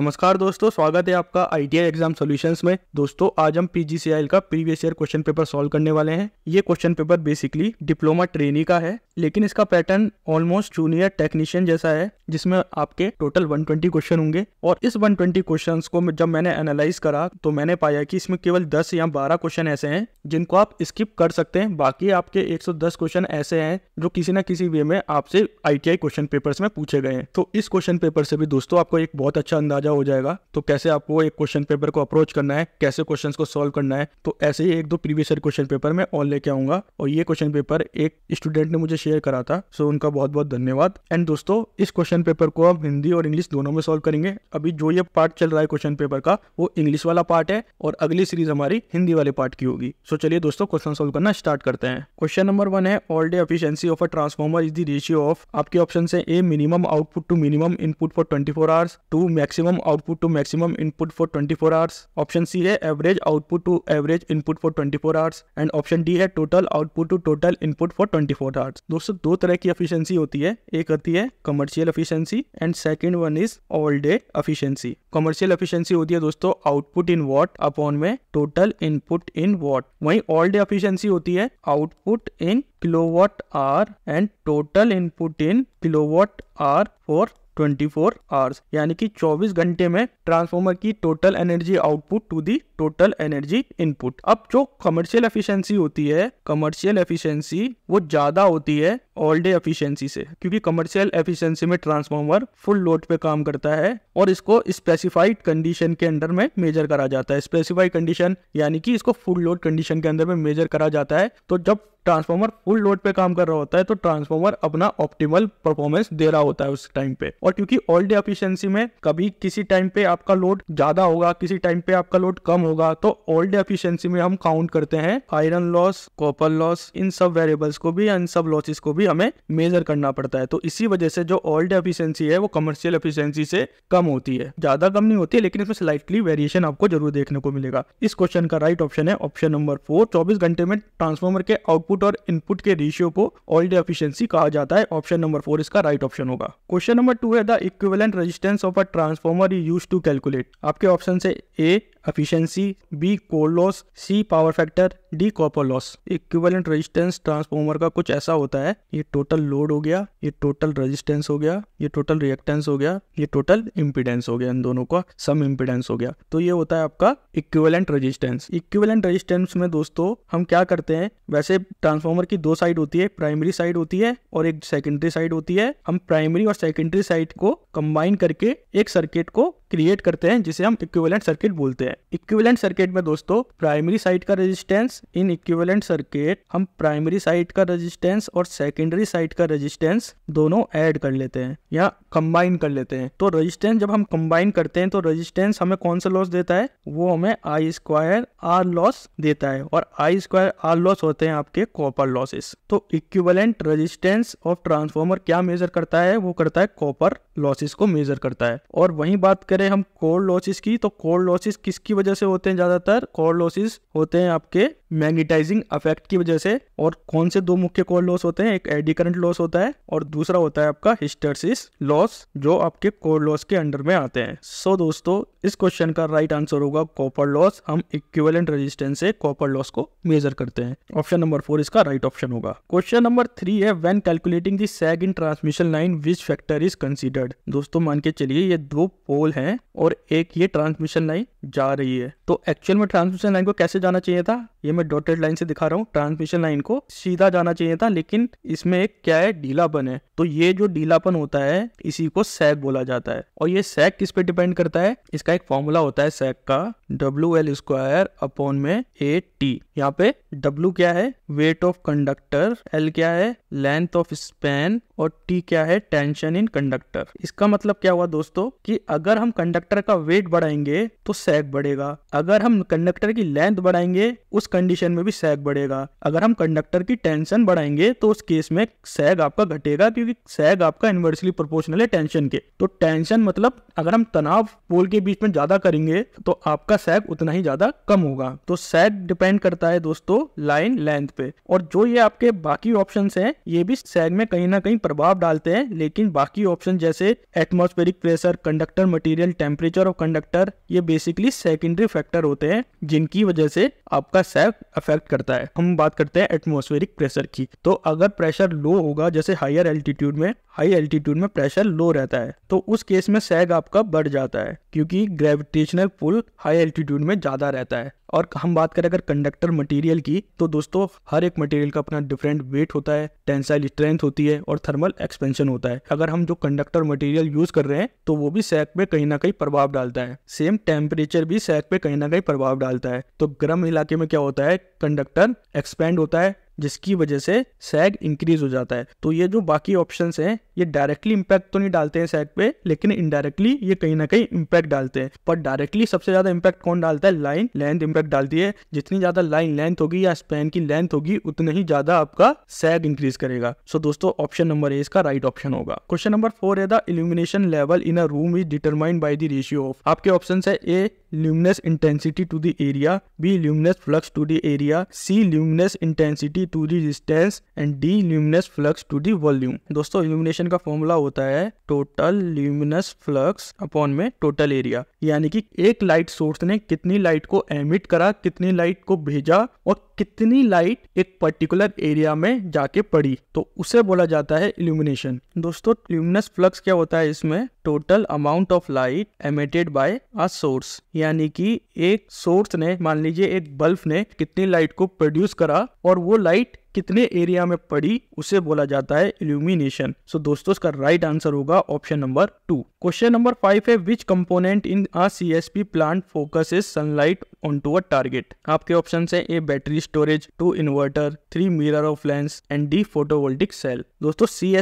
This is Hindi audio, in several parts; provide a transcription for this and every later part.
नमस्कार दोस्तों स्वागत है आपका आई एग्जाम सॉल्यूशंस में दोस्तों आज हम पीजीसीआई का previous year question paper solve करने वाले हैं ये question paper basically diploma trainee का है लेकिन इसका पैटर्न ऑलमोस्ट जूनियर टेक्नीशियन जैसा है जिसमें आपके टोटल 120 क्वेश्चन होंगे और इस 120 क्वेश्चन को जब मैंने एनालाइज करा तो मैंने पाया कि इसमें केवल 10 या 12 क्वेश्चन ऐसे हैं जिनको आप स्किप कर सकते हैं बाकी आपके 110 क्वेश्चन ऐसे हैं जो किसी ना किसी वे में आपसे आई क्वेश्चन पेपर्स में पूछे गए हैं तो इस क्वेश्चन पेपर से भी दोस्तों आपको एक बहुत अच्छा अंदाजा साझा हो जाएगा तो कैसे आपको एक क्वेश्चन पेपर को अप्रोच करना है कैसे क्वेश्चन को सॉल्व करना है तो ऐसे ही एक दो प्रीवियस ईयर क्वेश्चन पेपर मैं और लेके आऊंगा और ये क्वेश्चन पेपर एक स्टूडेंट ने मुझे शेयर करा था सो उनका बहुत बहुत धन्यवाद एंड दोस्तों इस क्वेश्चन पेपर को आप हिंदी और इंग्लिश दोनों में सॉल्व करेंगे अभी जो ये पार्ट चल रहा है क्वेश्चन पेपर का वो इंग्लिश वाला पार्ट है और अगली सीरीज हमारी हिंदी वाले पार्ट की होगी सो चलिए दोस्तों क्वेश्चन सॉल्व करना स्टार्ट करते हैं क्वेश्चन नंबर वन है all day efficiency of a transformer is the ratio of आपके ऑप्शन है A minimum output to minimum input for twenty four hours to maximum minimum output to maximum input for 24 four hours option C है average output to average input for 24 four hours and option D है total output to total input for 24 four hours दोस्तों दो तरह की एफिशिएंसी होती है एक होती है commercial efficiency and second one is all day efficiency commercial efficiency होती है दोस्तों आउटपुट इन वॉट अपॉन में टोटल इनपुट इन वॉट वही ऑल डे एफिशियंसी होती है output in kilowatt hour and total input in kilowatt hour for 24 hours यानी कि 24 घंटे में ट्रांसफॉर्मर की total energy output to the total energy input अब जो कमर्शियल एफिशिएंसी होती है कमर्शियल एफिशिएंसी वो ज्यादा होती है ऑल डे एफिशिएंसी से क्योंकि कमर्शियल एफिशिएंसी में ट्रांसफार्मर फुल लोड पे काम करता है और इसको स्पेसिफाइड कंडीशन के अंडर में मेजर करा जाता है स्पेसिफाइड कंडीशन यानी कि इसको फुल लोड कंडीशन के अंदर में मेजर करा जाता है तो जब ट्रांसफार्मर फुल लोड पे काम कर रहा होता है तो ट्रांसफार्मर अपना ऑप्टिमल परफॉर्मेंस दे रहा होता है उस टाइम पे और क्योंकि ऑल डे एफिशिएंसी में कभी किसी टाइम पे आपका लोड ज्यादा होगा किसी टाइम पे आपका लोड कम होगा तो ऑल डे एफिशिएंसी में हम काउंट करते हैं आयरन लॉस कॉपर लॉस इन सब वेरिएबल्स को भी इन सब लॉसेस को भी भी हमें मेजर करना पड़ता है तो इसी वजह से जो ओल्ड एफिशिएंसी है वो कमर्शियल एफिशिएंसी से कम होती है ज्यादा कम नहीं होती है लेकिन इसमें स्लाइटली वेरिएशन आपको जरूर देखने को मिलेगा इस क्वेश्चन का राइट ऑप्शन है ऑप्शन नंबर फोर चौबीस घंटे में ट्रांसफॉर्मर के आउटपुट और इनपुट के रेशियो को ओल्ड एफिशियंसी कहा जाता है ऑप्शन नंबर फोर इसका राइट ऑप्शन होगा question number two is the equivalent resistance of a transformer use to calculate आपके ऑप्शन से A efficiency B core loss C power factor D copper loss equivalent resistance transformer का कुछ ऐसा होता है ये टोटल लोड हो गया ये टोटल रेजिस्टेंस हो गया ये टोटल रिएक्टेंस हो गया ये टोटल इम्पिडेंस हो गया इन दोनों का सम इम्पिडेंस हो गया तो ये होता है आपका इक्विवेलेंट रेजिस्टेंस इक्विवेलेंट रेजिस्टेंस में दोस्तों हम क्या करते हैं वैसे ट्रांसफॉर्मर की दो साइड होती है प्राइमरी साइड होती है और एक सेकेंडरी साइड होती है हम प्राइमरी और सेकेंडरी साइड को कंबाइन करके एक सर्किट को क्रिएट करते हैं जिसे हम इक्विवेलेंट सर्किट बोलते हैं इक्विवेलेंट सर्किट में दोस्तों प्राइमरी साइड का रेजिस्टेंस इन इक्विवेलेंट सर्किट हम प्राइमरी साइड का रेजिस्टेंस और सेकेंडरी साइड का रेजिस्टेंस दोनों ऐड कर लेते हैं या कंबाइन कर लेते हैं तो रेजिस्टेंस जब हम कंबाइन करते हैं तो रेजिस्टेंस हमें कौन सा लॉस देता है वो हमें आई स्क्वायर आर लॉस देता है और आई स्क्वायर आर लॉस होते हैं आपके कॉपर लॉसेस तो इक्विवेलेंट रेजिस्टेंस ऑफ ट्रांसफॉर्मर क्या मेजर करता है वो करता है कॉपर लॉसेस को मेजर करता है और वही बात कर करें हम कोल्ड लॉसेस की तो कोल्ड लॉसेस किसकी वजह से होते हैं ज़्यादातर कोल्ड लॉसेस होते हैं आपके मैग्नेटाइजिंग अफेक्ट की वजह से और कौन से दो मुख्य कोर लॉस होते हैं एक एडी करंट लॉस होता है और दूसरा होता है आपका हिस्टरसिस लॉस जो आपके कोर लॉस के अंडर में आते हैं सो so, दोस्तों इस क्वेश्चन का राइट आंसर होगा कॉपर लॉस हम इक्विवेलेंट रेजिस्टेंस से कॉपर लॉस को मेजर करते हैं ऑप्शन नंबर फोर इसका राइट ऑप्शन होगा question number three is when calculating the sag in transmission line which factor is considered दोस्तों मान के चलिए ये दो पोल है और एक ये ट्रांसमिशन लाइन जा रही है तो एक्चुअल में ट्रांसमिशन लाइन को कैसे जाना चाहिए था ये मैं डॉटेड लाइन से दिखा रहा हूँ ट्रांसमिशन लाइन को सीधा जाना चाहिए था लेकिन इसमें एक क्या है ढीलापन है तो ये जो ढीलापन होता है इसी को सैक बोला जाता है और ये सैक किस पे डिपेंड करता है इसका एक फॉर्मूला होता है सैक का डब्ल्यू एल स्क्वायर अपॉन में ए टी यहाँ पे डब्ल्यू क्या है वेट ऑफ कंडक्टर एल क्या है लेंथ ऑफ स्पेन और टी क्या है टेंशन इन कंडक्टर इसका मतलब क्या हुआ दोस्तों कि अगर हम कंडक्टर का वेट बढ़ाएंगे तो सैक सैग बढ़ेगा अगर हम कंडक्टर की लेंथ बढ़ाएंगे उस कंडीशन में भी सैग बढ़ेगा अगर हम कंडक्टर की टेंशन बढ़ाएंगे तो उस केस में सैग आपका घटेगा क्योंकि सैग आपका इन्वर्सली प्रोपोर्शनल है टेंशन के तो टेंशन मतलब अगर हम तनाव पोल के बीच में ज्यादा करेंगे तो आपका सैग उतना ही ज्यादा कम होगा तो सैग डिपेंड करता है दोस्तों लाइन लेंथ पे और जो ये आपके बाकी ऑप्शन है ये भी सैग में कहीं ना कहीं प्रभाव डालते हैं लेकिन बाकी ऑप्शन जैसे atmospheric pressure conductor material temperature of conductor ये बेसिकली मेनली सेकेंडरी फैक्टर होते हैं जिनकी वजह से आपका सैप अफेक्ट करता है हम बात करते हैं एटमोस्फेरिक प्रेशर की तो अगर प्रेशर लो होगा जैसे हायर एल्टीट्यूड में हाई एल्टीट्यूड में प्रेशर लो रहता है तो उस केस में सैग आपका बढ़ जाता है क्योंकि ग्रेविटेशनल पुल हाई एल्टीट्यूड में ज्यादा रहता है और हम बात करें अगर कंडक्टर मटेरियल की तो दोस्तों हर एक मटेरियल का अपना डिफरेंट वेट होता है टेंसाइल स्ट्रेंथ होती है और थर्मल एक्सपेंशन होता है अगर हम जो कंडक्टर मटेरियल यूज कर रहे हैं तो वो भी सैक पे कहीं ना कहीं प्रभाव डालता है सेम टेम्परेचर भी सैक पे कहीं ना कहीं प्रभाव डालता है तो गर्म इलाके में क्या होता है कंडक्टर एक्सपेंड होता है जिसकी वजह से सैग इंक्रीज हो जाता है तो ये जो बाकी ऑप्शन हैं ये डायरेक्टली इम्पैक्ट तो नहीं डालते हैं सैग पे लेकिन इनडायरेक्टली ये कहीं ना कहीं इम्पैक्ट डालते हैं पर डायरेक्टली सबसे ज्यादा इम्पैक्ट कौन डालता है लाइन लेंथ इम्पैक्ट डालती है जितनी ज्यादा लाइन लेंथ होगी या स्पैन की लेंथ होगी उतना ही ज्यादा आपका सैग इंक्रीज करेगा सो दोस्तों ऑप्शन नंबर ए इसका राइट ऑप्शन होगा question number four is the illumination level in a room is determined by the ratio of आपके ऑप्शन है A luminous intensity to the area, B luminous flux to the area, C luminous intensity to the distance and D luminous flux to the volume. दोस्तों illumination का फॉर्मूला होता है टोटल luminous flux अपॉन में टोटल एरिया यानी कि एक लाइट सोर्स ने कितनी लाइट को एमिट करा कितनी लाइट को भेजा और कितनी लाइट एक पर्टिकुलर एरिया में जाके पड़ी तो उसे बोला जाता है इल्यूमिनेशन दोस्तों ल्यूमिनस फ्लक्स क्या होता है इसमें total amount of light emitted by a source यानी कि एक सोर्स ने मान लीजिए एक बल्ब ने कितनी लाइट को प्रोड्यूस करा और वो लाइट कितने एरिया में पड़ी उसे बोला जाता है इल्यूमिनेशन सो so, दोस्तों इसका राइट आंसर होगा option number two question number five है which component in a C S P plant focus is sunlight on to a target आपके ऑप्शन है A battery storage to inverter three mirror of lens and D photovoltaic cell दोस्तों सी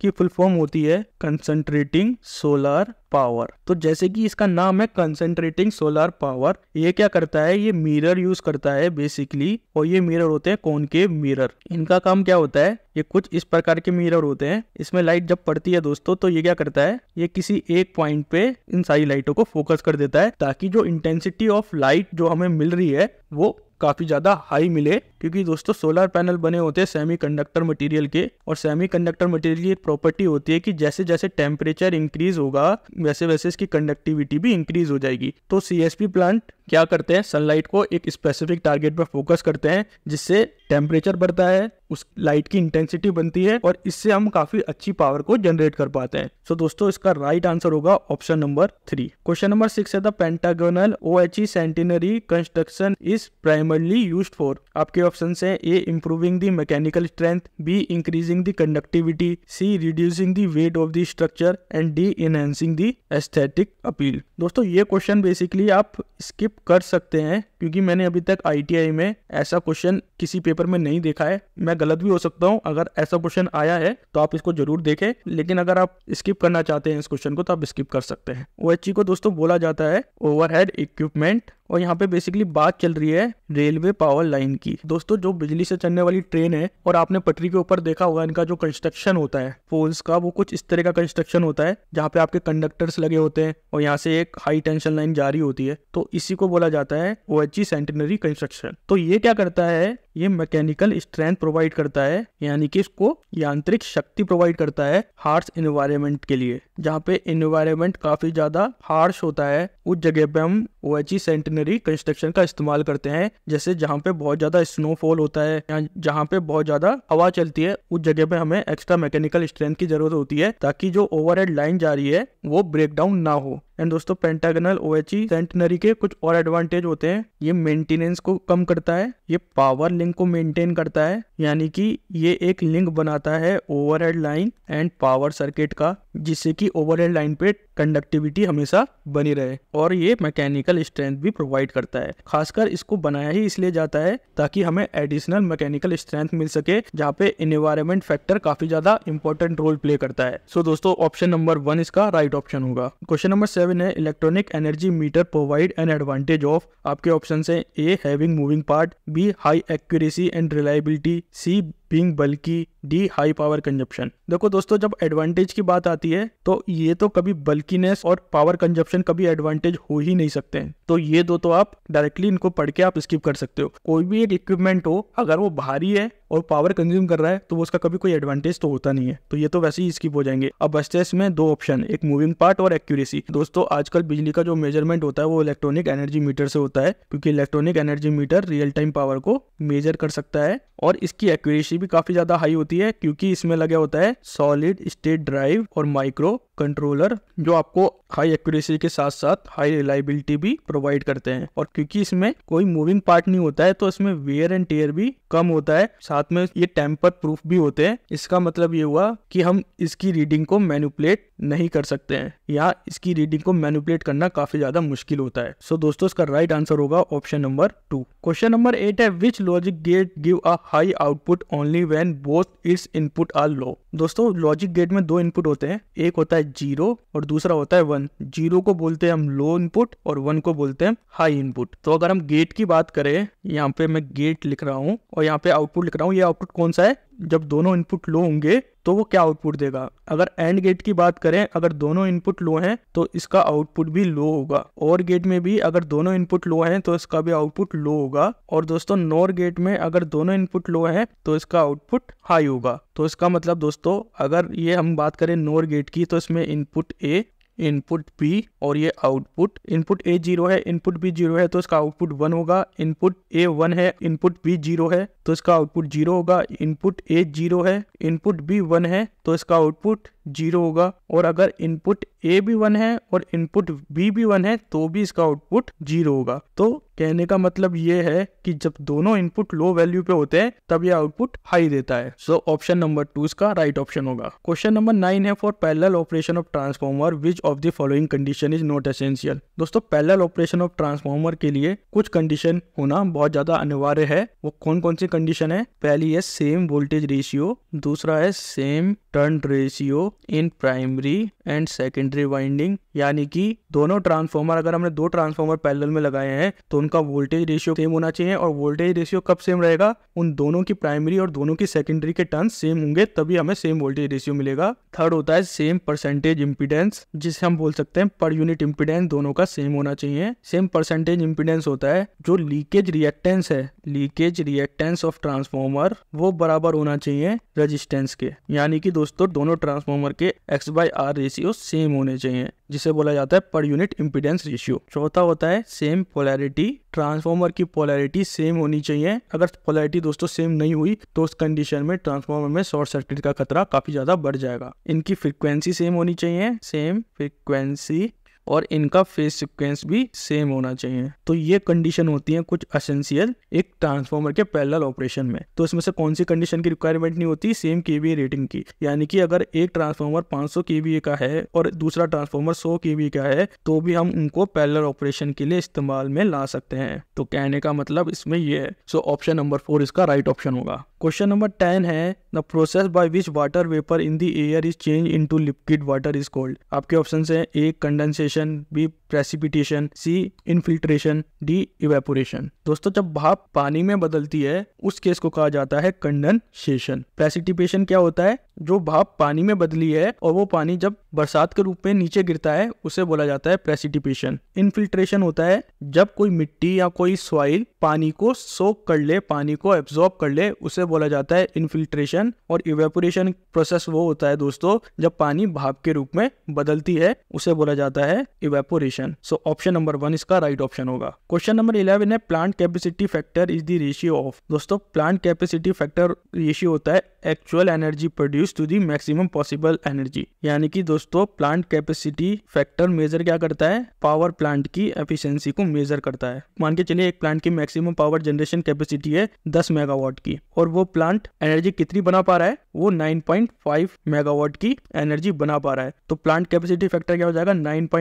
की फुल फॉर्म होती है कंसंट्रेटिंग सोलर पावर तो जैसे कि इसका नाम है कंसेंट्रेटिंग सोलर पावर ये क्या करता है ये मिरर यूज करता है बेसिकली और ये मिरर होते हैं कौन के मिरर इनका काम क्या होता है ये कुछ इस प्रकार के मिरर होते हैं इसमें लाइट जब पड़ती है दोस्तों तो ये क्या करता है ये किसी एक पॉइंट पे इन सारी लाइटों को फोकस कर देता है ताकि जो इंटेंसिटी ऑफ लाइट जो हमें मिल रही है वो काफ़ी ज़्यादा हाई मिले क्योंकि दोस्तों सोलर पैनल बने होते हैं सेमी कंडक्टर मटीरियल के और सेमी कंडक्टर मटीरियल की एक प्रॉपर्टी होती है कि जैसे जैसे टेम्परेचर इंक्रीज होगा वैसे वैसे इसकी कंडक्टिविटी भी इंक्रीज हो जाएगी तो सी प्लांट क्या करते हैं सनलाइट को एक स्पेसिफिक टारगेट पर फोकस करते हैं जिससे टेम्परेचर बढ़ता है उस लाइट की इंटेंसिटी बनती है और इससे हम काफी अच्छी पावर को जनरेट कर पाते हैं सो so दोस्तों इसका राइट आंसर होगा option number three question number six is the pentagonal O H E catenary construction is primarily use for आपके ऑप्शन है A improving the mechanical strength B increasing the conductivity C reducing the weight of the structure and D enhancing the aesthetic appeal दोस्तों ये क्वेश्चन बेसिकली आप स्किप कर सकते हैं क्योंकि मैंने अभी तक आई में ऐसा क्वेश्चन किसी पेपर पेपर में नहीं देखा है मैं गलत भी हो सकता हूँ अगर ऐसा क्वेश्चन आया है तो आप इसको जरूर देखें लेकिन अगर आप स्किप करना चाहते हैं इस क्वेश्चन को तो आप स्किप कर सकते हैं ओ को दोस्तों बोला जाता है ओवरहेड इक्विपमेंट और यहाँ पे बेसिकली बात चल रही है रेलवे पावर लाइन की दोस्तों जो बिजली से चलने वाली ट्रेन है और आपने पटरी के ऊपर देखा होगा इनका जो कंस्ट्रक्शन होता है पोल्स का वो कुछ इस तरह का कंस्ट्रक्शन होता है जहाँ पे आपके कंडक्टर्स लगे होते हैं और यहाँ से एक हाई टेंशन लाइन जारी होती है तो इसी को बोला जाता है ओ एच सेंटिनरी कंस्ट्रक्शन तो ये क्या करता है ये मैकेनिकल स्ट्रेंथ प्रोवाइड करता है यानी कि इसको यांत्रिक शक्ति प्रोवाइड करता है हार्श इन्वायरमेंट के लिए जहाँ पे इन्वायरमेंट काफी ज्यादा हार्श होता है उस जगह पे हम O H E catenary construction का इस्तेमाल करते हैं जैसे जहाँ पे बहुत ज़्यादा स्नोफॉल होता है या जहाँ पे बहुत ज़्यादा हवा चलती है उस जगह पे हमें एक्स्ट्रा मैकेनिकल स्ट्रेंथ की जरूरत होती है ताकि जो ओवरहेड लाइन जा रही है वो ब्रेक डाउन ना हो एंड दोस्तों पेंटागनल ओ एच सेंटनरी के कुछ और एडवांटेज होते हैं ये मेंटेनेंस को कम करता है ये पावर लिंक को मेंटेन करता है यानी कि ये एक लिंक बनाता है overhead line and power circuit का जिससे कि ओवरहेड लाइन पे कंडक्टिविटी हमेशा बनी रहे और ये मैकेनिकल स्ट्रेंथ भी प्रोवाइड करता है खासकर इसको बनाया ही इसलिए जाता है ताकि हमें एडिशनल मैकेनिकल स्ट्रेंथ मिल सके जहाँ पे इन्वायरमेंट फैक्टर काफी ज्यादा इंपॉर्टेंट रोल प्ले करता है सो so, दोस्तों ऑप्शन नंबर वन इसका राइट right ऑप्शन होगा question number seven is electronic energy meter provide an advantage of आपके ऑप्शन है A having moving part B high accuracy and reliability C being bulky D high power consumption देखो दोस्तों जब एडवांटेज की बात आती है तो ये तो कभी बल्किनेस और पावर कंजप्शन कभी एडवांटेज हो ही नहीं सकते हैं तो ये दो तो आप डायरेक्टली इनको पढ़ के आप स्किप कर सकते हो कोई भी एक इक्विपमेंट हो अगर वो भारी है और पावर कंज्यूम कर रहा है तो उसका कभी कोई एडवांटेज तो होता नहीं है तो ये तो वैसे ही स्किप हो जाएंगे अब बचते इसमें दो ऑप्शन एक मूविंग पार्ट और एक्यूरेसी दोस्तों आजकल बिजली का जो मेजरमेंट होता है वो इलेक्ट्रॉनिक एनर्जी मीटर से होता है क्योंकि electronic energy meter real time power को मेजर कर सकता है और इसकी एक्यूरेसी भी काफी ज्यादा हाई होती है क्योंकि इसमें लगे होता है सॉलिड स्टेट ड्राइव और माइक्रो कंट्रोलर जो आपको हाई एक्यूरेसी के साथ साथ हाई रिलायबिलिटी भी प्रोवाइड करते हैं और क्योंकि इसमें कोई मूविंग पार्ट नहीं होता है तो इसमें वेयर एंड टेयर भी कम होता है साथ में ये टेम्पर प्रूफ भी होते हैं इसका मतलब ये हुआ कि हम इसकी रीडिंग को मैनुपलेट नहीं कर सकते हैं या इसकी रीडिंग को मैनुपलेट करना काफी ज्यादा मुश्किल होता है सो so, दोस्तों इसका राइट आंसर होगा option number two question number eight is which logic gate give a high output on only when both its input are low दोस्तों लॉजिक गेट में दो इनपुट होते हैं एक होता है जीरो और दूसरा होता है वन जीरो को बोलते हैं हम लो इनपुट और वन को बोलते हैं हाई इनपुट तो अगर हम गेट की बात करें यहाँ पे मैं गेट लिख रहा हूँ और यहाँ पे आउटपुट लिख रहा हूँ ये आउटपुट कौन सा है जब दोनों इनपुट लो होंगे तो वो क्या आउटपुट देगा अगर एंड गेट की बात करें अगर दोनों इनपुट लो हैं तो इसका आउटपुट भी लो होगा और गेट में भी अगर दोनों इनपुट लो हैं तो इसका भी आउटपुट लो होगा और दोस्तों नोर गेट में अगर दोनों इनपुट लो हैं तो इसका आउटपुट हाई होगा तो इसका मतलब दोस्तों अगर ये हम बात करें नोर गेट की तो इसमें इनपुट ए इनपुट बी और ये आउटपुट इनपुट ए जीरो है इनपुट बी जीरो है तो इसका आउटपुट वन होगा इनपुट ए वन है इनपुट बी जीरो है तो इसका आउटपुट जीरो होगा इनपुट ए जीरो है इनपुट बी वन है तो इसका आउटपुट जीरो होगा और अगर इनपुट ए भी वन है और इनपुट बी भी वन है तो भी इसका आउटपुट जीरो होगा तो कहने का मतलब ये है कि जब दोनों इनपुट लो वैल्यू पे होते हैं तब ये आउटपुट हाई देता है सो ऑप्शन नंबर टू इसका राइट ऑप्शन होगा question number nine is for parallel operation of transformer which of the following condition is not essential दोस्तों पैरेलल ऑपरेशन ऑफ ट्रांसफॉर्मर के लिए कुछ कंडीशन होना बहुत ज्यादा अनिवार्य है वो कौन कौन सी कंडीशन है पहली है सेम वोल्टेज रेशियो दूसरा है same turn ratio in primary and secondary winding यानी कि दोनों ट्रांसफॉर्मर अगर हमने दो ट्रांसफॉर्मर पैरेलल में लगाए हैं तो उनका वोल्टेज रेशियो सेम होना चाहिए और वोल्टेज रेशियो कब सेम रहेगा उन दोनों की प्राइमरी और दोनों की सेकेंडरी के टर्न सेम होंगे तभी हमें सेम वोल्टेज रेशियो मिलेगा थर्ड होता है सेम परसेंटेज इम्पिडेंस जिसे हम बोल सकते हैं पर यूनिट इम्पिडेंस दोनों का सेम होना चाहिए सेम परसेंटेज इम्पिडेंस होता है जो लीकेज रिएक्टेंस है लीकेज रिएक्टेंस ऑफ ट्रांसफॉर्मर वो बराबर होना चाहिए रजिस्टेंस के यानी कि दोस्तों दोनों ट्रांसफॉर्मर के X by R ratio same होने चाहिए जिसे बोला जाता है पर यूनिट इम्पीडेंस रेशियो चौथा होता है सेम पोलैरिटी ट्रांसफॉर्मर की पोलैरिटी सेम होनी चाहिए अगर पोलैरिटी दोस्तों सेम नहीं हुई तो उस कंडीशन में ट्रांसफॉर्मर में शॉर्ट सर्किट का खतरा काफी ज्यादा बढ़ जाएगा इनकी फ्रिक्वेंसी सेम होनी चाहिए सेम फ्रिक्वेंसी और इनका फेज सिक्वेंस भी सेम होना चाहिए तो ये कंडीशन होती है कुछ असेंशियल एक ट्रांसफॉर्मर के पैरल ऑपरेशन में तो इसमें से कौन सी कंडीशन की रिक्वायरमेंट नहीं होती सेम केवीए रेटिंग की यानी कि अगर एक ट्रांसफॉर्मर 500 केवीए का है और दूसरा ट्रांसफॉर्मर के बी का है तो भी हम उनको पैरल ऑपरेशन के लिए इस्तेमाल में ला सकते हैं तो कहने का मतलब इसमें ये है सो ऑप्शन नंबर फोर इसका राइट ऑप्शन होगा question number ten is the process by which water vapour in the air is change into liquid water is called आपके ऑप्शन है एक condensation condensation B precipitation C infiltration D evaporation दोस्तों जब भाप पानी में बदलती है उस केस को कहा जाता है कंडेंसेशन प्रेसिपिटेशन क्या होता है जो भाप पानी में बदली है और वो पानी जब बरसात के रूप में नीचे गिरता है उसे बोला जाता है प्रेसिपिटेशन इनफिल्ट्रेशन होता है जब कोई मिट्टी या कोई सॉइल पानी को सोक कर ले पानी को एब्सॉर्ब कर ले उसे बोला जाता है इनफिल्ट्रेशन और इवेपोरेशन प्रोसेस वो होता है दोस्तों जब पानी भाप के रूप में बदलती है उसे बोला जाता है है evaporation so option number one इसका राइट right ऑप्शन होगा question number eleven is plant capacity factor is the ratio of दोस्तों प्लांट कैपेसिटी फैक्टर रेशियो होता है actual energy produce to the maximum possible energy यानी कि दोस्तों प्लांट कैपेसिटी फैक्टर मेजर क्या करता है पावर प्लांट की एफिशिएंसी को मेजर करता है मान के चलिए एक प्लांट की मैक्सिमम पावर जनरेशन कैपेसिटी है 10 मेगावाट की और वो प्लांट एनर्जी कितनी बना पा रहा है वो 9.5 मेगावाट की एनर्जी बना पा रहा है तो प्लांट कैपेसिटी फैक्टर क्या हो जाएगा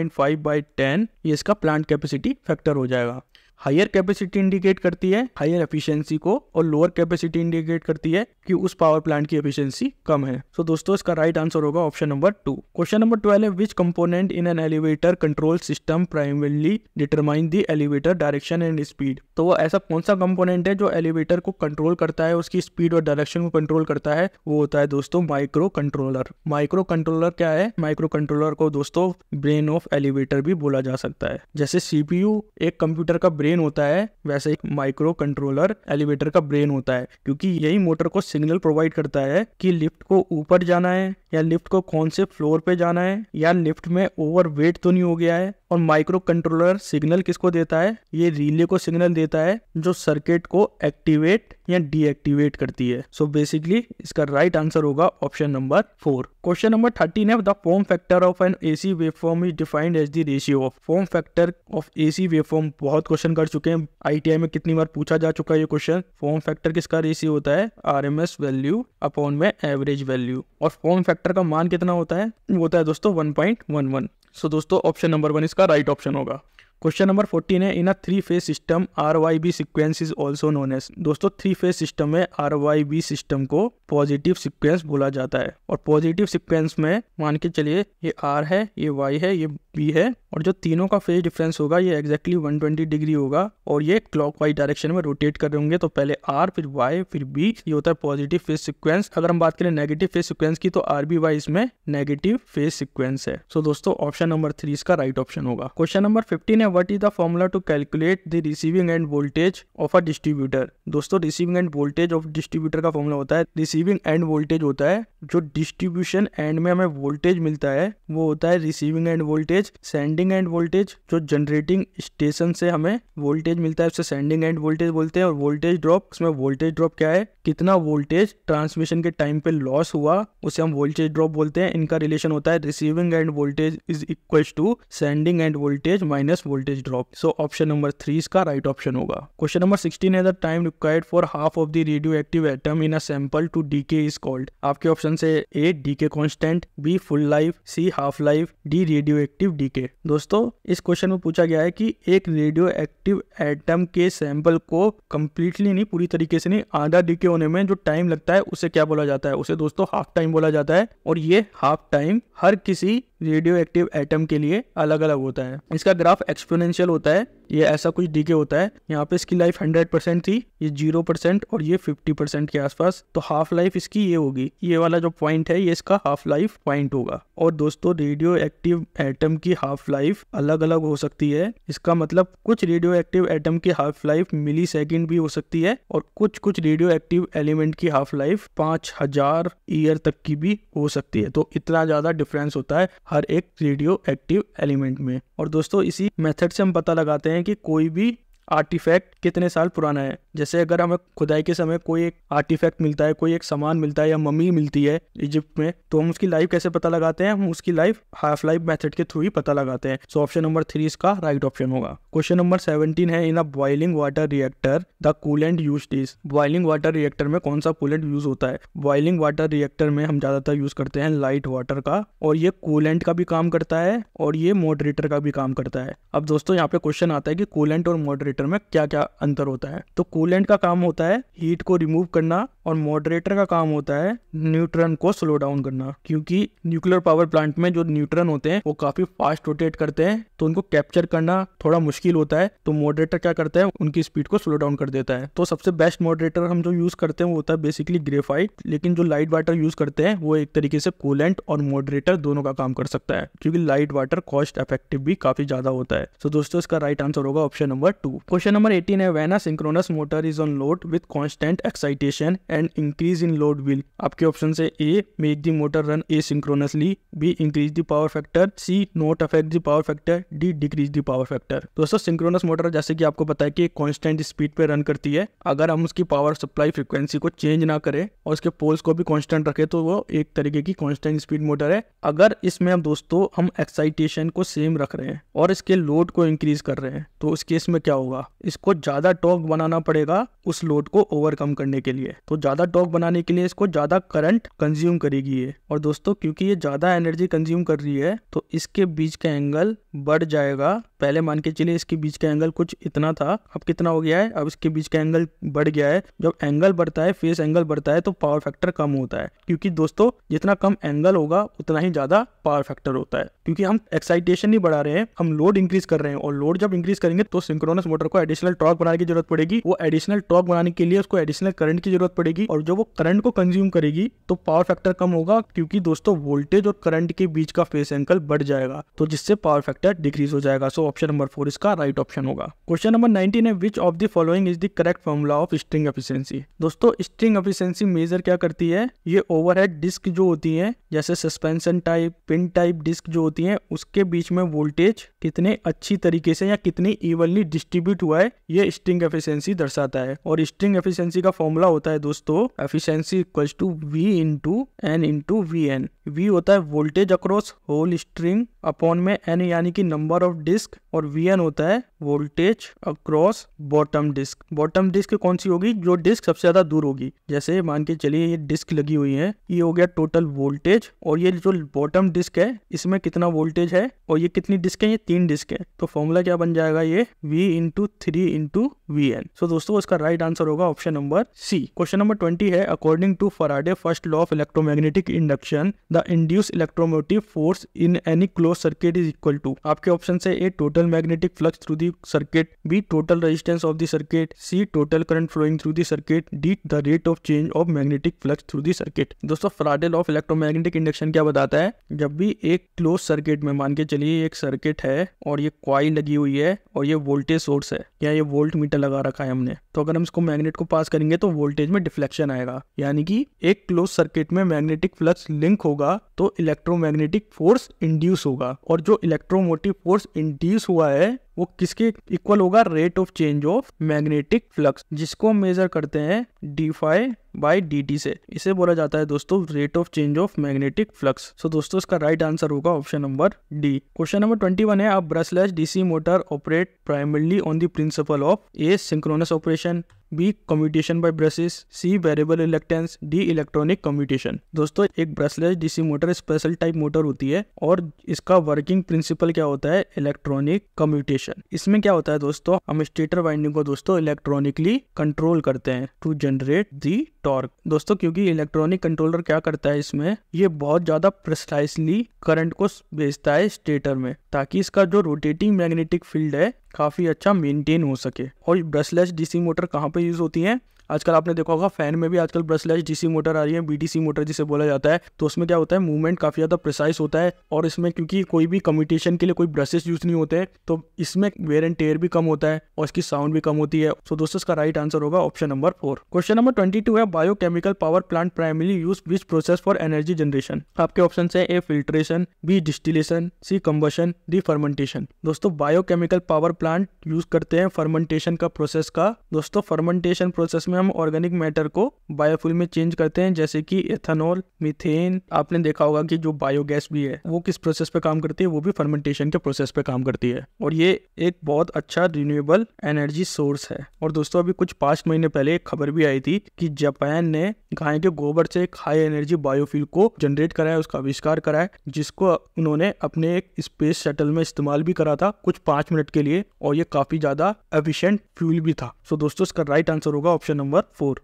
9.5 बाई 10 ये इसका प्लांट कैपेसिटी फैक्टर हो जाएगा हायर कैपेसिटी इंडिकेट करती है हायर एफिशिएंसी को और लोअर कैपेसिटी इंडिकेट करती है कि उस पावर प्लांट की एफिशिएंसी कम है सो so, दोस्तों इसका राइट right आंसर होगा option number two question number twelve है which component in an elevator control system primarily determine the elevator direction and speed तो वो ऐसा कौन सा कंपोनेंट है जो एलिवेटर को कंट्रोल करता है उसकी स्पीड और डायरेक्शन को कंट्रोल करता है वो होता है दोस्तों माइक्रो कंट्रोलर माइक्रो कंट्रोलर क्या है माइक्रो कंट्रोलर को दोस्तों ब्रेन ऑफ एलिवेटर भी बोला जा सकता है जैसे सीपीयू एक कंप्यूटर का ब्रेन होता है वैसे एक माइक्रो कंट्रोलर एलिवेटर का ब्रेन होता है क्योंकि यही मोटर को सिग्नल प्रोवाइड करता है कि लिफ्ट को ऊपर जाना है या लिफ्ट को कौन से फ्लोर पे जाना है या लिफ्ट में ओवर वेट तो नहीं हो गया है और माइक्रो कंट्रोलर सिग्नल किसको देता है ये रिले को सिग्नल देता है जो सर्किट को एक्टिवेट या डीएक्टिवेट करती है सो so बेसिकली इसका राइट right आंसर होगा option number four question number thirteen है the form factor of an AC waveform is defined as the ratio of form factor of AC waveform बहुत क्वेश्चन क्वेश्चन कर चुके हैं आईटीआई में कितनी बार पूछा जा चुका है ये क्वेश्चन फॉर्म फैक्टर किसका रेशियो होता है आरएमएस वैल्यू अपॉन में एवरेज वैल्यू और फॉर्म फैक्टर का मान कितना होता है वो होता है दोस्तों one point one one so दोस्तों ऑप्शन नंबर वन इसका राइट right ऑप्शन होगा क्वेश्चन नंबर फोर्टीन है in a three phase system R Y B sequence is also known as दोस्तों थ्री फेज सिस्टम में आर वाई बी सिस्टम को पॉजिटिव सिक्वेंस बोला जाता है और पॉजिटिव सिक्वेंस में मान के चलिए ये आर है ये वाई है ये बी है और जो तीनों का फेज डिफरेंस होगा ये एग्जैक्टली ट्वेंटी डिग्री होगा और ये क्लॉक वाइज डायरेक्शन में रोटेट कर रहे होंगे तो पहले आर फिर वाई फिर बी ये होता है पॉजिटिव फेज सिक्वेंस अगर हम बात करें नेगेटिव फेज सिक्वेंस की तो आर बी वाई इसमें नेगेटिव फेज सिक्वेंस है सो दोस्तों ऑप्शन नंबर थ्री इसका राइट ऑप्शन होगा क्वेश्चन नंबर फिफ्टीन है what is the formula to calculate the receiving end voltage of a distributor दोस्तों receiving end voltage of distributor का फॉर्मूला होता है रिसीविंग एंड वोल्टेज होता है जो डिस्ट्रीब्यूशन एंड में हमें वोल्टेज मिलता है वो होता है receiving end voltage sending end voltage जो जनरेटिंग स्टेशन से हमें वोल्टेज मिलता है उससे सेंडिंग एंड वोल्टेज बोलते हैं और वोल्टेज ड्रॉप उसमें वोल्टेज ड्रॉप क्या है कितना वोल्टेज ट्रांसमिशन के टाइम पे लॉस हुआ उसे हम वोल्टेज ड्रॉप बोलते हैं इनका रिलेशन होता है receiving end voltage is equal to sending end voltage minus voltage drop so option number three इसका राइट ऑप्शन होगा क्वेश्चन नंबर सिक्सटीन है the time required for half of the radioactive atom in a sample to decay is called आपके ऑप्शन से A decay constant B full life C half life D radioactive decay दोस्तों इस क्वेश्चन में पूछा गया है कि एक रेडियो एक्टिव एटम के सैंपल को कंप्लीटली नहीं पूरी तरीके से नहीं आधा डी के होने में जो टाइम लगता है उसे क्या बोला जाता है उसे दोस्तों हाफ टाइम बोला जाता है और ये हाफ टाइम हर किसी रेडियो एक्टिव एटम के लिए अलग अलग होता है इसका ग्राफ एक्सपोनेंशियल होता है ये ऐसा कुछ डीके होता है यहाँ पे इसकी लाइफ हंड्रेड परसेंट थी ये जीरो परसेंट और ये फिफ्टी परसेंट के आसपास तो हाफ लाइफ इसकी ये होगी ये वाला जो पॉइंट है ये इसका हाफ लाइफ पॉइंट होगा और दोस्तों रेडियो एक्टिव एटम की हाफ लाइफ अलग अलग हो सकती है इसका मतलब कुछ रेडियो एक्टिव एटम की हाफ लाइफ मिली सेकेंड भी हो सकती है और कुछ कुछ रेडियो एक्टिव एलिमेंट की हाफ लाइफ पांच हजार ईयर तक की भी हो सकती है तो इतना ज्यादा डिफरेंस होता है हर एक रेडियो एक्टिव एलिमेंट में और दोस्तों इसी मेथड से हम पता लगाते हैं हैं कि कोई भी आर्टिफैक्ट कितने साल पुराना है जैसे अगर हमें खुदाई के समय कोई एक आर्टिफैक्ट मिलता है कोई एक सामान मिलता है या मम्मी मिलती है इजिप्ट में तो हम उसकी लाइफ कैसे पता लगाते हैं हम उसकी लाइफ हाफ लाइफ मेथड के थ्रू ही पता लगाते हैं सो ऑप्शन नंबर थ्री इसका राइट ऑप्शन होगा क्वेश्चन नंबर सेवनटीन है in a boiling water reactor the coolant use is boiling water reactor में कौन सा कूलेंट यूज होता है बॉइलिंग वाटर रिएक्टर में हम ज्यादातर यूज करते हैं लाइट वाटर का और ये कूलेंट का भी काम करता है और ये मॉडरेटर का भी काम करता है अब दोस्तों यहाँ पे क्वेश्चन आता है कि कूलेंट और मॉडरेटर मॉडरेटर में क्या क्या अंतर होता है तो कूलेंट का काम होता है हीट को रिमूव करना और मॉडरेटर का काम होता है न्यूट्रन को स्लो डाउन करना क्योंकि न्यूक्लियर पावर प्लांट में जो न्यूट्रन होते हैं वो काफी फास्ट रोटेट करते हैं तो उनको कैप्चर करना थोड़ा मुश्किल होता है तो मॉडरेटर क्या करता है उनकी स्पीड को स्लो डाउन कर देता है तो सबसे बेस्ट मॉडरेटर हम जो यूज करते हैं वो होता है बेसिकली ग्रेफाइट लेकिन जो लाइट वाटर यूज करते हैं वो एक तरीके से कूलेंट और मॉडरेटर दोनों का काम कर सकता है क्योंकि लाइट वाटर कॉस्ट इफेक्टिव भी काफी ज्यादा होता है तो so, दोस्तों इसका राइट आंसर होगा option number two question number eighteen है when synchronous motor is on load with constant excitation and increase in load will आपके ऑप्शन है A make the motor run asynchronously B increase the power factor C not affect the power factor D decrease the power factor दोस्तों सिंक्रोनस मोटर जैसे कि आपको पता है कि कॉन्स्टेंट स्पीड पे रन करती है अगर हम उसकी पावर सप्लाई फ्रिक्वेंसी को चेंज ना करें और उसके पोल्स को भी कॉन्स्टेंट रखे तो वो एक तरीके की कॉन्स्टेंट स्पीड मोटर है अगर इसमें हम दोस्तों हम एक्साइटेशन को सेम रख रहे हैं और इसके लोड को इंक्रीज कर रहे हैं तो उस केस में क्या होगा होगा इसको ज़्यादा टॉक बनाना पड़ेगा उस लोड को ओवरकम करने के लिए तो ज़्यादा टॉक बनाने के लिए इसको ज़्यादा करंट कंज्यूम करेगी ये और दोस्तों क्योंकि ये ज़्यादा एनर्जी कंज्यूम कर रही है तो इसके बीच का एंगल बढ़ जाएगा पहले मान के चलिए इसके बीच का एंगल कुछ इतना था अब कितना हो गया है अब इसके बीच का एंगल बढ़ गया है जब एंगल बढ़ता है फेस एंगल बढ़ता है तो पावर फैक्टर कम होता है क्योंकि दोस्तों जितना कम एंगल होगा उतना ही ज़्यादा पावर फैक्टर होता है क्योंकि हम एक्साइटेशन नहीं बढ़ा रहे हैं हम लोड इंक्रीज कर रहे हैं और लोड जब इंक्रीज करेंगे तो सिंक्रोनस मोटर मोटर को एडिशनल टॉर्क बनाने की जरूरत पड़ेगी वो एडिशनल टॉर्क बनाने के लिए उसको एडिशनल करंट की जरूरत पड़ेगी और जो वो करंट को कंज्यूम करेगी तो पावर फैक्टर कम होगा क्योंकि दोस्तों वोल्टेज और करंट के बीच का फेस एंकल बढ़ जाएगा तो जिससे पावर फैक्टर डिक्रीज हो जाएगा सो ऑप्शन नंबर फोर इसका राइट ऑप्शन होगा क्वेश्चन नंबर नाइनटीन है which of the following is the correct formula of string efficiency दोस्तों स्ट्रिंग एफिशियंसी मेजर क्या करती है ये ओवरहेड डिस्क जो होती है जैसे suspension type pin type disc जो होती है उसके बीच में वोल्टेज कितने अच्छी तरीके से या कितनी इवनली डिस्ट्रीब्यूट कंट्रीब्यूट हुआ है ये स्ट्रिंग एफिशिएंसी दर्शाता है और स्ट्रिंग एफिशिएंसी का फॉर्मूला होता है दोस्तों efficiency equals to V into N into V N V होता है voltage across whole string upon में एन यानी कि नंबर ऑफ डिस्क और वी एन होता है voltage across bottom disc bottom disc कौन सी होगी जो डिस्क सबसे ज्यादा दूर होगी जैसे मान के चलिए ये डिस्क लगी हुई है ये हो गया टोटल वोल्टेज और ये जो बॉटम डिस्क है इसमें कितना वोल्टेज है और ये कितनी डिस्क है ये तीन डिस्क है तो फॉर्मूला क्या बन जाएगा ये V into three into V N so दोस्तों इसका राइट आंसर होगा option number C question number twenty है according to Faraday first law of electromagnetic induction the induce electromotive force in any close circuit is equal to आपके ऑप्शन है A total magnetic flux through the circuit B total resistance of the circuit C total current flowing through the circuit D the rate of change of magnetic flux through the circuit दोस्तों फ्राडेल ऑफ इलेक्ट्रोमैग्नेटिक इंडक्शन क्या बताता है जब भी एक क्लोज सर्किट में मान के चलिए एक सर्किट है और ये क्वाइल लगी हुई है और ये वोल्टेज सोर्स है या ये वोल्ट मीटर लगा रखा है हमने तो अगर हम इसको मैग्नेट को पास करेंगे तो वोल्टेज में डिफ्लेक्शन आएगा यानी कि एक क्लोज सर्किट में मैग्नेटिक फ्लक्स लिंक होगा होगा तो इलेक्ट्रोमैग्नेटिक फोर्स इंड्यूस होगा और जो इलेक्ट्रोमोटिव फोर्स इंड्यूस हुआ है वो किसके इक्वल होगा rate of change of magnetic flux जिसको हम मेजर करते हैं D phi by D T से इसे बोला जाता है दोस्तों rate of change of magnetic flux so दोस्तों इसका राइट आंसर होगा option number D question number twenty one है अब brushless DC motor operate primarily on the principle of A synchronous operation B commutation by brushes C variable reluctance D electronic commutation दोस्तों एक brushless DC motor special type motor होती है और इसका वर्किंग प्रिंसिपल क्या होता है इलेक्ट्रॉनिक कम्यूटेशन इसमें क्या होता है दोस्तों हम स्टेटर वाइंडिंग को दोस्तों इलेक्ट्रॉनिकली कंट्रोल करते हैं टू जनरेट दी टॉर्क दोस्तों क्योंकि इलेक्ट्रॉनिक कंट्रोलर क्या करता है इसमें ये बहुत ज्यादा प्रिसाइसली करंट को भेजता है स्टेटर में ताकि इसका जो रोटेटिंग मैग्नेटिक फील्ड है काफी अच्छा मेंटेन हो सके और ब्रशलेस डीसी मोटर कहाँ पे यूज होती है आजकल आपने देखा होगा फैन में भी आजकल ब्रशलेस डीसी मोटर आ रही है बीडीसी मोटर जिसे बोला जाता है तो उसमें क्या होता है मूवमेंट काफ़ी ज़्यादा प्रिसाइस होता है और इसमें क्योंकि कोई भी कम्यूटेशन के लिए कोई ब्रशेस यूज़ नहीं होते तो इसमें वेयर एंड टेयर भी कम होता है और इसकी साउंड भी कम होती है सो दोस्तों इसका राइट आंसर होगा option number four question number twenty two है bio power plant primary use which process for energy generation आपके ऑप्शन है A filtration B distillation C combustion D fermentation दोस्तों बायो पावर प्लांट यूज करते हैं फर्मेंटेशन का प्रोसेस का दोस्तों फर्मेंटेशन प्रोसेस उसमें हम ऑर्गेनिक मैटर को बायोफ्यूल में चेंज करते हैं जैसे कि एथेनॉल मीथेन आपने देखा होगा कि जो बायोगैस भी है वो किस प्रोसेस पे काम करती है वो भी फर्मेंटेशन के प्रोसेस पे काम करती है और ये एक बहुत अच्छा रिन्यूएबल एनर्जी सोर्स है और दोस्तों अभी कुछ पांच महीने पहले एक खबर भी आई थी कि जापान ने गाय के गोबर से एक हाई एनर्जी बायोफ्यूल को जनरेट कराया उसका आविष्कार कराया जिसको उन्होंने अपने एक स्पेस शटल में इस्तेमाल भी करा था कुछ पांच मिनट के लिए और ये काफी ज्यादा एफिशियंट फ्यूल भी था सो दोस्तों इसका राइट आंसर होगा option number four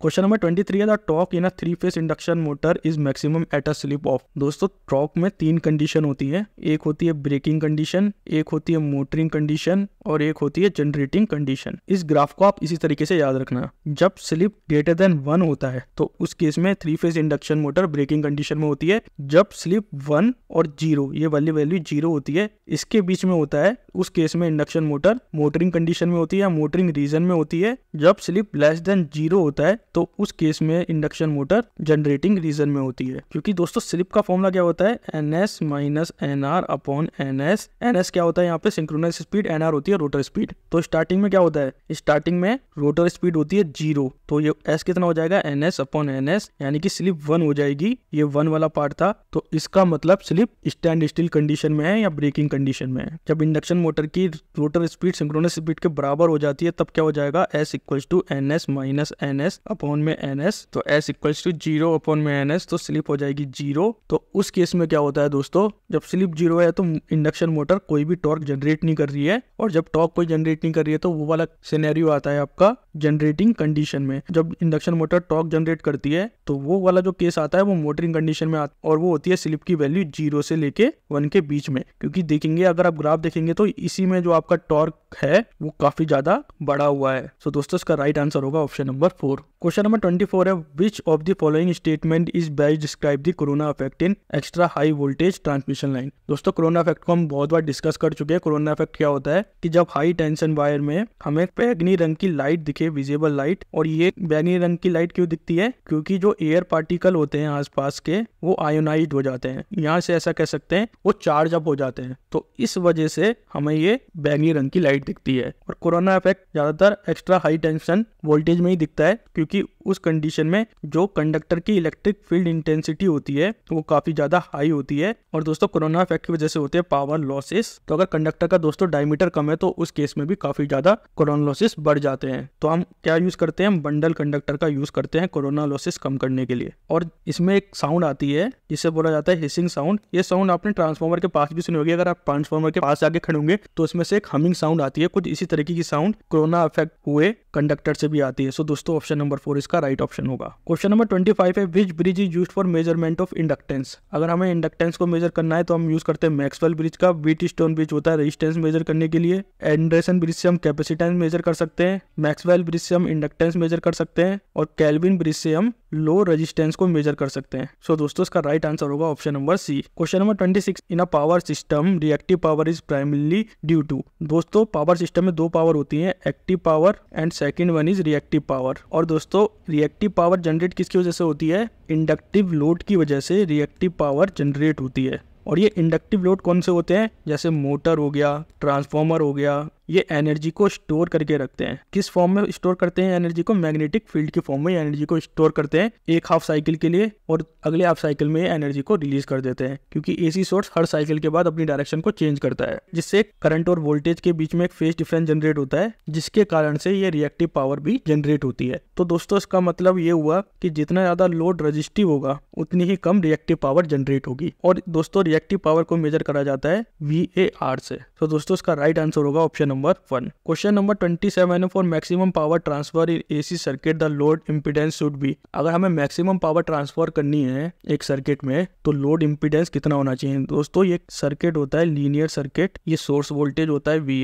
question number twenty three है the torque in a three phase induction motor is maximum at a slip of दोस्तों टॉक में तीन कंडीशन होती है एक होती है ब्रेकिंग कंडीशन एक होती है मोटरिंग कंडीशन और एक होती है जनरेटिंग कंडीशन इस ग्राफ को आप इसी तरीके से याद रखना जब स्लिप ग्रेटर देन वन होता है तो उस केस में three phase induction motor braking condition में होती है जब स्लिप वन और जीरो ये वाली वैल्यू जीरो होती है इसके बीच में होता है उस केस में इंडक्शन मोटर मोटरिंग कंडीशन में होती है या मोटरिंग रीजन में होती है जब स्लिप लेस देन जीरो होता है तो उस केस में इंडक्शन मोटर जनरेटिंग रीजन में होती है क्योंकि दोस्तों स्लिप का फॉर्मुला क्या होता है N S minus N R upon N S N S क्या होता है यहाँ पे सिंक्रोनाइज स्पीड एन आर होती है रोटर स्पीड तो स्टार्टिंग में क्या होता है स्टार्टिंग में रोटर स्पीड होती है जीरो तो ये एस कितना हो जाएगा N S upon N S यानी कि स्लिप वन हो जाएगी ये वन वाला पार्ट था तो इसका मतलब स्लिप स्टैंड स्टिल कंडीशन में है या ब्रेकिंग कंडीशन में है जब इंडक्शन मोटर की रोटर स्पीड सिंक्रोनाइज स्पीड के बराबर हो जाती है तब क्या हो जाएगा S equal to N S minus N S upon upon में एन एस तो S equals to zero upon में एन एस तो स्लिप हो जाएगी जीरो तो उस केस में क्या होता है दोस्तों जब स्लिप जीरो है तो इंडक्शन मोटर कोई भी टॉर्क जनरेट नहीं कर रही है और जब टॉर्क कोई जनरेट नहीं कर रही है तो वो वाला सिनेरियो आता है आपका जनरेटिंग कंडीशन में जब इंडक्शन मोटर टॉर्क जनरेट करती है तो वो वाला जो केस आता है वो मोटरिंग कंडीशन में आता और वो होती है स्लिप की वैल्यू जीरो से लेके वन के बीच में क्योंकि देखेंगे अगर आप ग्राफ देखेंगे तो इसी में जो आपका टॉर्क है वो काफी ज्यादा बड़ा हुआ है सो दोस्तों इसका राइट आंसर होगा option number four question question number twenty four है which of the following statement is best describe the corona effect in extra high voltage transmission line दोस्तों कोरोना इफेक्ट को हम बहुत बार डिस्कस कर चुके हैं कोरोना इफेक्ट क्या होता है कि जब हाई टेंशन वायर में हमें बैगनी रंग की लाइट दिखे विजिबल लाइट और ये बैगनी रंग की लाइट क्यों दिखती है क्योंकि जो एयर पार्टिकल होते हैं आसपास के वो आयोनाइज हो जाते हैं यहाँ से ऐसा कह सकते हैं वो चार्ज अप हो जाते हैं तो इस वजह से हमें ये बैगनी रंग की लाइट दिखती है और कोरोना इफेक्ट ज्यादातर एक्स्ट्रा हाई टेंशन वोल्टेज में ही दिखता है क्योंकि कि उस कंडीशन में जो कंडक्टर की इलेक्ट्रिक फील्ड इंटेंसिटी होती है वो काफी ज्यादा हाई होती है और दोस्तों कोरोना इफेक्ट की वजह से होते हैं पावर लॉसेस तो अगर कंडक्टर का दोस्तों डायमीटर कम है तो उस केस में भी काफी ज्यादा कोरोना लॉसेस बढ़ जाते हैं तो हम क्या यूज करते हैं बंडल कंडक्टर का यूज करते हैं कोरोना लॉसेस कम करने के लिए और इसमें एक साउंड आती है जिसे बोला जाता है हिसिंग साउंड ये साउंड आपने ट्रांसफॉर्मर के पास भी सुनी होगी अगर आप ट्रांसफॉर्मर के पास आगे खड़े होंगे तो इसमें से एक हमिंग साउंड आती है कुछ इसी तरीके की साउंड कोरोना इफेक्ट हुए कंडक्टर से भी आती है सो दोस्तों ऑप्शन नंबर फोर इसका इसका राइट right ऑप्शन होगा क्वेश्चन नंबर ट्वेंटी फाइव है which bridge is use for measurement of inductance अगर हमें इंडक्टेंस को मेजर करना है तो हम यूज करते हैं मैक्सवेल ब्रिज का वीट स्टोन ब्रिज होता है रेजिस्टेंस मेजर करने के लिए एंडरसन ब्रिज से हम कैपेसिटेंस मेजर कर सकते हैं मैक्सवेल ब्रिज से हम इंडक्टेंस मेजर कर सकते हैं और कैलविन ब्रिज से हम लो रेजिस्टेंस को मेजर कर सकते हैं सो so, दोस्तों इसका राइट right आंसर होगा option number C question number twenty six in a power system reactive power is primarily due to दोस्तों पावर सिस्टम में दो पावर होती है active power and second one is reactive power और दोस्तों रिएक्टिव पावर जनरेट किसकी वजह से होती है इंडक्टिव लोड की वजह से रिएक्टिव पावर जनरेट होती है और ये इंडक्टिव लोड कौन से होते हैं जैसे मोटर हो गया ट्रांसफार्मर हो गया ये एनर्जी को स्टोर करके रखते हैं किस फॉर्म में स्टोर करते हैं एनर्जी को मैग्नेटिक फील्ड के फॉर्म में एनर्जी को स्टोर करते हैं एक हाफ साइकिल के लिए और अगले हाफ साइकिल में एनर्जी को रिलीज कर देते हैं क्योंकि एसी सोर्स हर साइकिल के बाद अपनी डायरेक्शन को चेंज करता है जिससे करंट और वोल्टेज के बीच में एक फेज डिफरेंस जनरेट होता है जिसके कारण से ये रिएक्टिव पावर भी जनरेट होती है तो दोस्तों इसका मतलब ये हुआ कि जितना ज्यादा लोड रजिस्टिव होगा उतनी ही कम रिएक्टिव पावर जनरेट होगी और दोस्तों रिएक्टिव पावर को मेजर करा जाता है वी से तो दोस्तों इसका राइट आंसर होगा option number one question number twenty seven है for maximum power transfer in AC circuit the load impedance should be अगर हमें मैक्सिमम पावर ट्रांसफर करनी है एक सर्किट में तो लोड इम्पिडेंस कितना होना चाहिए दोस्तों ये सर्किट होता है लीनियर सर्किट ये सोर्स वोल्टेज होता है वी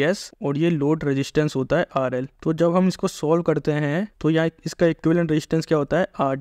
और ये लोड रेजिस्टेंस होता है आर तो जब हम इसको सोल्व करते हैं तो यहाँ इसका इक्विवेलेंट रेजिस्टेंस क्या होता है आर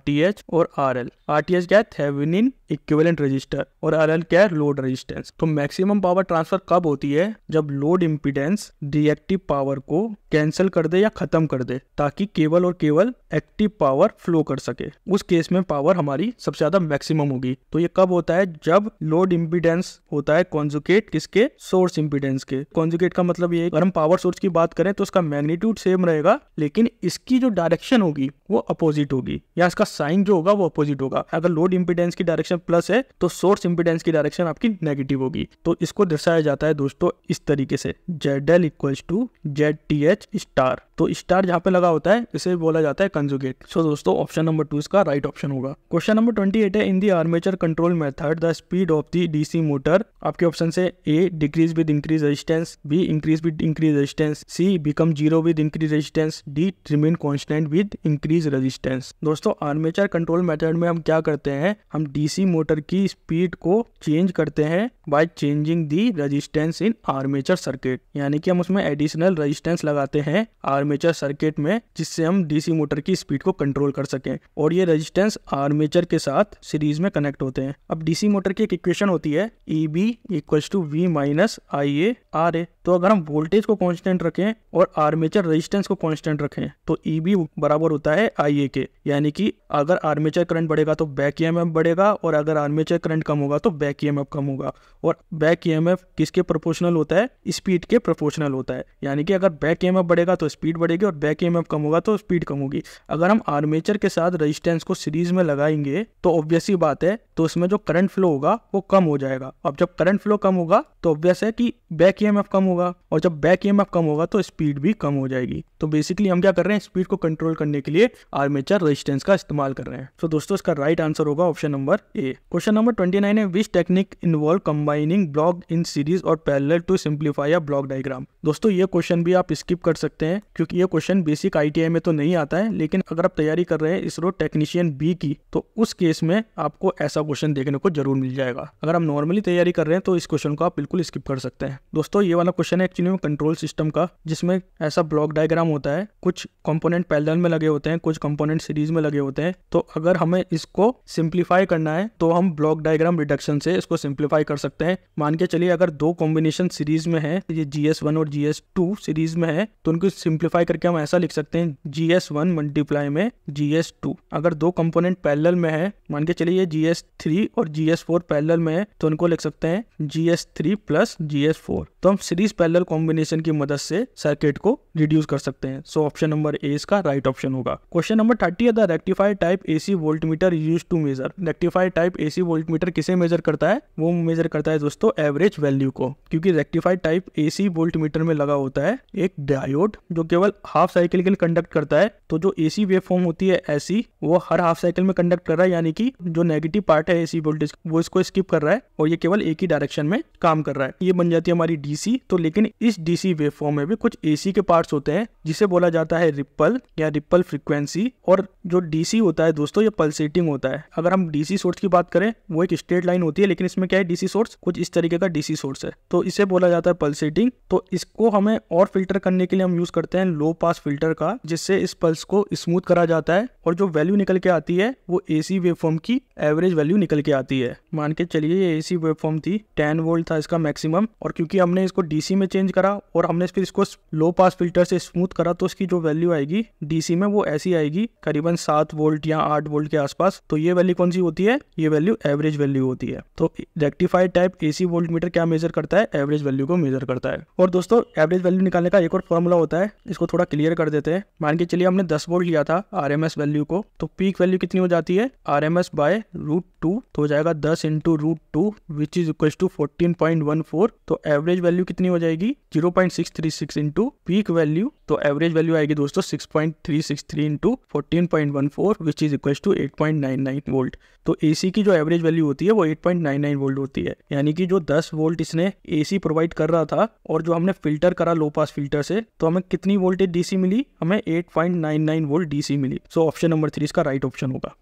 और आर एल क्या है थेविनिन इक्विवेलेंट रजिस्टर और आर क्या है लोड रजिस्टेंस तो मैक्सिमम पावर ट्रांसफर कब होती है जब load impedance the reactive power को कैंसिल कर दे या खत्म कर दे ताकि केवल और केवल एक्टिव पावर फ्लो कर सके उस केस में पावर हमारी सबसे ज्यादा मैक्सिमम होगी तो ये कब होता है जब लोड इम्पिडेंस होता है कॉन्जुकेट किसके सोर्स इम्पिडेंस के कॉन्जुकेट का मतलब ये अगर हम पावर सोर्स की बात करें तो उसका मैग्नीट्यूड सेम रहेगा लेकिन इसकी जो डायरेक्शन होगी वो अपोजिट होगी या इसका साइन जो होगा वो अपोजिट होगा अगर लोड इम्पिडेंस की डायरेक्शन प्लस है तो सोर्स इम्पिडेंस की डायरेक्शन आपकी नेगेटिव होगी तो इसको दर्शाया जाता है दोस्तों इस तरीके से Z L equal equals to Z T H star तो स्टार जहाँ पे लगा होता है इसे बोला जाता है कंजुगेट सो so, दोस्तों ऑप्शन नंबर टू इसका राइट ऑप्शन होगा क्वेश्चन नंबर ट्वेंटी एट है in the armature control method the speed of the DC motor आपके ऑप्शन से A decrease with increase resistance B increase with increase resistance C become zero with increase resistance D remain constant with increase resistance दोस्तों आर्मेचर कंट्रोल मेथड में हम क्या करते हैं हम डीसी मोटर की स्पीड को चेंज करते हैं by changing the resistance in armature circuit यानी कि हम उसमें में एडिशनल रेजिस्टेंस लगाते हैं आर्मेचर सर्किट में जिससे हम डीसी मोटर की स्पीड को कंट्रोल कर सकें और ये रेजिस्टेंस आर्मेचर के साथ सीरीज में कनेक्ट होते हैं अब डीसी मोटर की एक इक्वेशन होती है E B equal to V minus I A R A तो अगर हम वोल्टेज को कांस्टेंट रखें और आर्मेचर रेजिस्टेंस को कांस्टेंट रखें तो ई e बी बराबर होता है आई ए के यानी कि अगर आर्मेचर करंट बढ़ेगा तो बैक ई एम एफ बढ़ेगा और अगर आर्मेचर करंट कम होगा तो बैक ई एम एफ कम होगा और बैक ई एम एफ किसके प्रोपोर्शनल होता है स्पीड के प्रोपोर्शनल होता है होता है यानी कि अगर बैक एम बढ़ेगा तो स्पीड बढ़ेगी और बैक एम कम होगा तो स्पीड कम होगी अगर हम आर्मेचर के साथ रजिस्टेंस को सीरीज में लगाएंगे तो ऑब्वियस ही बात है तो उसमें जो करंट फ्लो होगा वो कम हो जाएगा अब जब करंट फ्लो कम होगा तो ऑब्वियस है कि बैक एम कम होगा और जब बैक एम कम होगा तो स्पीड भी कम हो जाएगी तो बेसिकली हम क्या कर रहे हैं स्पीड को कंट्रोल करने के लिए आर्मेचर रजिस्टेंस का इस्तेमाल कर रहे हैं तो दोस्तों इसका राइट आंसर होगा option number A question number twenty nine है which technique involve combining block in series और parallel to simplify a block diagram दोस्तों दोस्तों ये क्वेश्चन भी आप स्किप कर सकते हैं क्योंकि ये क्वेश्चन बेसिक आई में तो नहीं आता है लेकिन अगर आप तैयारी कर रहे हैं इसरो टेक्नीशियन बी की तो उस केस में आपको ऐसा क्वेश्चन देखने को जरूर मिल जाएगा अगर आप नॉर्मली तैयारी कर रहे हैं तो इस क्वेश्चन को आप बिल्कुल स्किप कर सकते हैं दोस्तों ये वाला क्वेश्चन है एक्चुअली में कंट्रोल सिस्टम का जिसमें ऐसा ब्लॉक डायग्राम होता है कुछ कॉम्पोनेंट पैदल में लगे होते हैं कुछ कॉम्पोनेंट सीरीज में लगे होते हैं तो अगर हमें इसको सिंप्लीफाई करना है तो हम ब्लॉक डायग्राम रिडक्शन से इसको सिंप्लीफाई कर सकते हैं मान के चलिए अगर दो कॉम्बिनेशन सीरीज में है ये जी और G G S two series में है तो उनको सिंप्लीफाई करके हम ऐसा लिख सकते हैं जी एस वन मल्टीप्लाई में जी एस टू अगर दो कंपोनेंट पैरेलल में है मान के चलिए जी एस थ्री और जी एस फोर पैरेलल में है तो उनको लिख सकते हैं G S three plus G S four तो हम सीरीज पैरेलल कॉम्बिनेशन की मदद से सर्किट को रिड्यूस कर सकते हैं सो ऑप्शन नंबर ए इसका राइट ऑप्शन होगा क्वेश्चन नंबर थर्टी है the rectified type AC volt meter use to measure rectified type AC volt meter किसे मेजर करता है वो मेजर करता है दोस्तों एवरेज वैल्यू को क्योंकि rectified type AC volt meter में लगा होता है एक डायोड जो केवल हाफ साइकिल के लिए कंडक्ट करता है तो जो एसी वेव फॉर्म होती है एसी वो हर हाफ साइकिल में कंडक्ट कर रहा है यानी कि जो नेगेटिव पार्ट है एसी वोल्टेज वो इसको स्किप कर रहा है और ये केवल एक ही डायरेक्शन में काम कर रहा है ये बन जाती है हमारी डी डीसी तो लेकिन इस डीसी वेवफॉर्म में भी कुछ एसी के पार्ट्स होते हैं जिसे बोला जाता है रिप्पल या रिप्पल फ्रिक्वेंसी और जो डीसी होता है दोस्तों ये पल्सेटिंग होता है अगर हम डीसी सोर्स की बात करें वो एक स्ट्रेट लाइन होती है लेकिन इसमें क्या है डीसी सोर्स कुछ इस तरीके का डीसी सोर्स है तो इसे बोला जाता है पल्सेटिंग तो इसको हमें और फिल्टर करने के लिए हम यूज करते हैं लो पास फिल्टर का जिससे इस पल्स को स्मूथ करा जाता है और जो वैल्यू निकल के आती है वो एसी वेवफॉर्म की एवरेज वैल्यू निकल के आती है मान के चलिए ये एसी वेवफॉर्म थी टेन वोल्ट था इसका मैक्सिमम और क्योंकि हमने हमने इसको डीसी में चेंज करा और हमने फिर इसको लो पास फिल्टर से स्मूथ करा तो इसकी जो वैल्यू आएगी डीसी में वो ऐसी आएगी करीबन सात वोल्ट या आठ वोल्ट के आसपास तो ये वैल्यू कौन सी होती है ये वैल्यू एवरेज वैल्यू होती है तो rectified type AC volt meter क्या मेजर करता है एवरेज वैल्यू को मेजर करता है और दोस्तों एवरेज वैल्यू निकालने का एक और फॉर्मूला होता है इसको थोड़ा क्लियर कर देते हैं मान के चलिए हमने दस वोल्ट लिया था आर वैल्यू को तो पीक वैल्यू कितनी हो जाती है R M S by root two तो हो जाएगा दस into root two which is equal to fourteen point one four तो एवरेज वैल्यू कितनी हो जाएगी zero point six three six into peak value तो एवरेज वैल्यू आएगी दोस्तों six point three six three into fourteen point one four which is equal to eight point nine nine volt तो ए सी की जो एवरेज वैल्यू होती है वो eight point nine nine volt होती है यानी कि जो दस वोल्ट इसने ए सी प्रोवाइड कर रहा था और जो हमने फिल्टर करा लो पास फिल्टर से तो हमें कितनी वोल्टेज डी सी मिली हमें eight point nine nine volt D C मिली सो ऑप्शन नंबर थ्री इसका राइट ऑप्शन होगा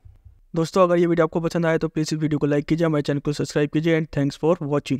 दोस्तों अगर ये वीडियो आपको पसंद आए तो प्लीज़ इस वीडियो को लाइक कीजिए हमारे चैनल को सब्सक्राइब कीजिए एंड थैंक्स फॉर वॉचिंग